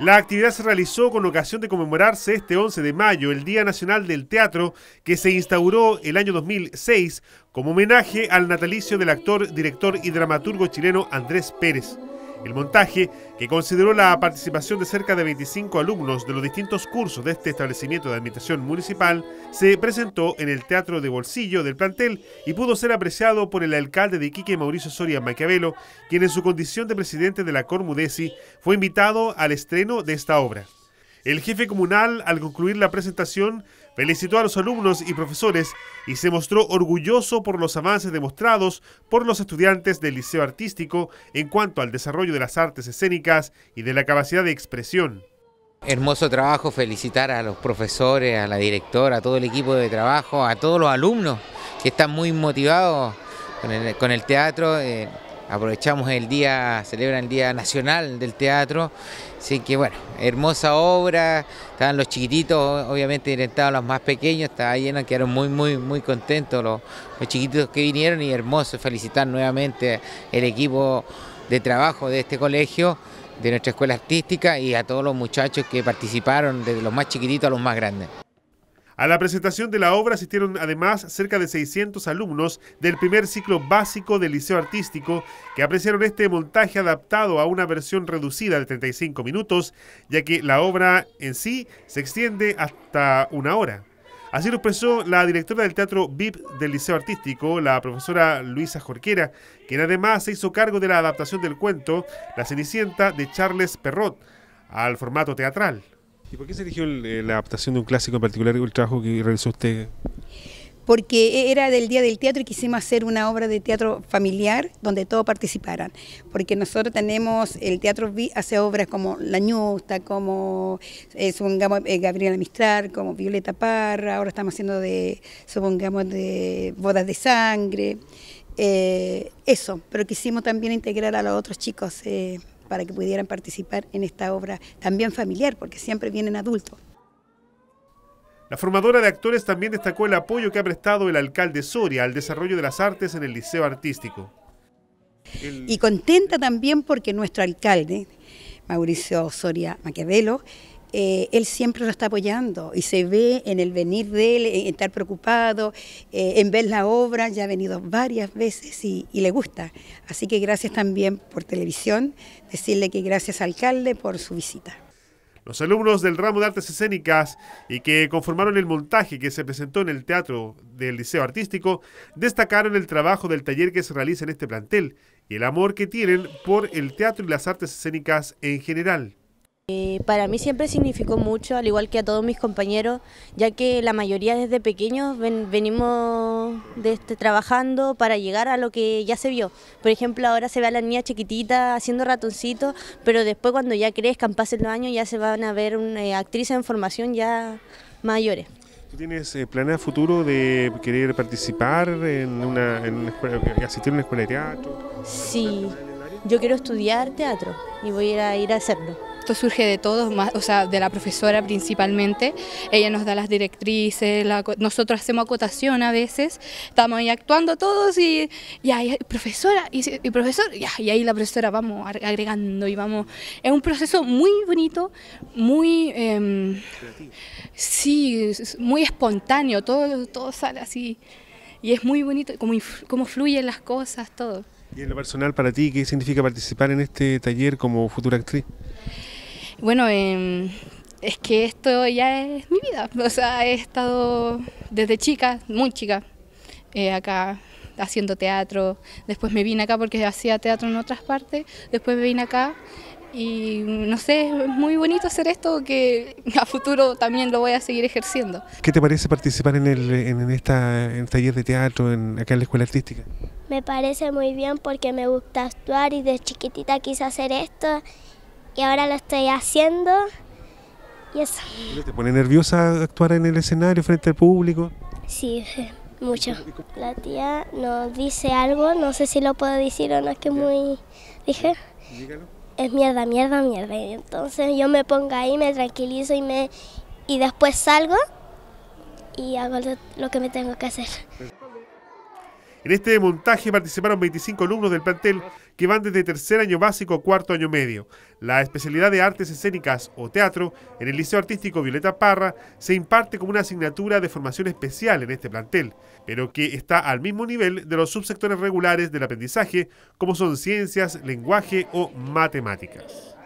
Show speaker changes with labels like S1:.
S1: La actividad se realizó con ocasión de conmemorarse este 11 de mayo, el Día Nacional del Teatro, que se instauró el año 2006 como homenaje al natalicio del actor, director y dramaturgo chileno Andrés Pérez. El montaje, que consideró la participación de cerca de 25 alumnos de los distintos cursos de este establecimiento de administración municipal, se presentó en el Teatro de Bolsillo del plantel y pudo ser apreciado por el alcalde de Iquique, Mauricio Soria Maquiavelo, quien en su condición de presidente de la Cormudesi fue invitado al estreno de esta obra. El jefe comunal, al concluir la presentación, felicitó a los alumnos y profesores y se mostró orgulloso por los avances demostrados por los estudiantes del Liceo Artístico en cuanto al desarrollo de las artes escénicas y de la capacidad de expresión. Hermoso trabajo, felicitar
S2: a los profesores, a la directora, a todo el equipo de trabajo, a todos los alumnos que están muy motivados con el, teatro. Eh, aprovechamos el día, celebran el Día Nacional del Teatro, así que bueno, hermosa obra, estaban los chiquititos, obviamente orientados a los más pequeños, estaba llena, quedaron muy, muy, muy contentos los, los chiquititos que vinieron y hermoso felicitar nuevamente el equipo de trabajo de este colegio, de nuestra escuela artística y a todos los muchachos que participaron, desde los más chiquititos
S1: a los más grandes. A la presentación de la obra asistieron además cerca de 600 alumnos del primer ciclo básico del Liceo Artístico que apreciaron este montaje adaptado a una versión reducida de 35 minutos, ya que la obra en sí se extiende hasta una hora. Así lo expresó la directora del Teatro VIP del Liceo Artístico, la profesora Luisa Jorquera, quien además se hizo cargo de la adaptación del cuento La Cenicienta de Charles Perrot al formato teatral. ¿Y por qué se eligió eh, la adaptación de un clásico en particular, el trabajo que realizó usted?
S3: porque era del Día del Teatro y quisimos hacer una obra de teatro familiar donde todos participaran, porque nosotros tenemos, el teatro hace obras como La Ñusta, como eh, supongamos eh, Gabriela Mistral, como Violeta Parra, ahora estamos haciendo de, supongamos, de Bodas de Sangre, eso, pero quisimos también integrar a los otros chicos para que pudieran participar en esta obra también familiar, porque siempre vienen adultos.
S1: La formadora de actores también destacó el apoyo que ha prestado el alcalde Soria al desarrollo de las artes en el Liceo Artístico.
S3: Y contenta también porque nuestro alcalde, Mauricio Soria Maquiavelo, eh, él siempre lo está apoyando y se ve en el venir de él, en estar preocupado, eh, en ver la obra, ya ha venido varias veces y, y, le gusta. Así que gracias también por televisión, decirle que gracias alcalde por su visita.
S1: Los alumnos del ramo de artes escénicas y que conformaron el montaje que se presentó en el Teatro del Liceo Artístico destacaron el trabajo del taller que se realiza en este plantel y el amor que tienen por el teatro y las artes escénicas en general.
S2: Eh, para mí siempre significó mucho, al igual que a todos mis compañeros, ya que la mayoría desde pequeños venimos de este, trabajando para llegar a lo que ya se vio. Por ejemplo, ahora se ve a la niña chiquitita haciendo ratoncitos, pero después cuando ya crezcan, pasen los años, ya se van a ver una, eh, actrices en formación ya mayores.
S1: ¿Tú tienes eh, planes a futuro de querer participar en una, asistir a una escuela de teatro?
S2: Sí, yo quiero estudiar teatro y voy a ir a hacerlo surge de todos, más, o sea, de la profesora principalmente. Ella nos da las directrices, nosotros hacemos acotación a veces, estamos ahí actuando todos y, y ahí, profesora, y, profesor, ah, y, ahí la profesora vamos agregando y vamos. Es un proceso muy bonito, muy. Em, sí, muy espontáneo, todo, todo sale así. Y es muy bonito como cómo fluyen las cosas, todo.
S1: Y en lo personal, para ti, ¿qué significa participar en este taller como futura actriz?
S2: Bueno, em, es que esto ya es mi vida. O sea, he estado desde chica, muy chica, eh, acá haciendo teatro. Después me vine acá porque hacía teatro en otras partes. Después me vine acá y no sé, es muy bonito hacer esto que a futuro también lo voy a seguir ejerciendo.
S1: ¿Qué te parece participar en el, esta, en taller de teatro en, acá en la Escuela Artística?
S2: Me parece muy bien porque me gusta actuar y de chiquitita quise hacer esto y ahora lo estoy haciendo y eso.
S1: ¿Te pone nerviosa actuar en el escenario frente al público?
S2: Sí, mucho. La tía nos dice algo, no sé si lo puedo decir o no, es que muy... Dije, Dígalo. es mierda, mierda, mierda. entonces yo me pongo ahí, me tranquilizo y, me, y después salgo y hago lo que me tengo que hacer.
S1: En este montaje participaron 25 alumnos del plantel que van desde tercer año básico a cuarto año medio. La especialidad de artes escénicas o teatro en el Liceo Artístico Violeta Parra se imparte como una asignatura de formación especial en este plantel, pero que está al mismo nivel de los subsectores regulares del aprendizaje como son ciencias, lenguaje o matemáticas.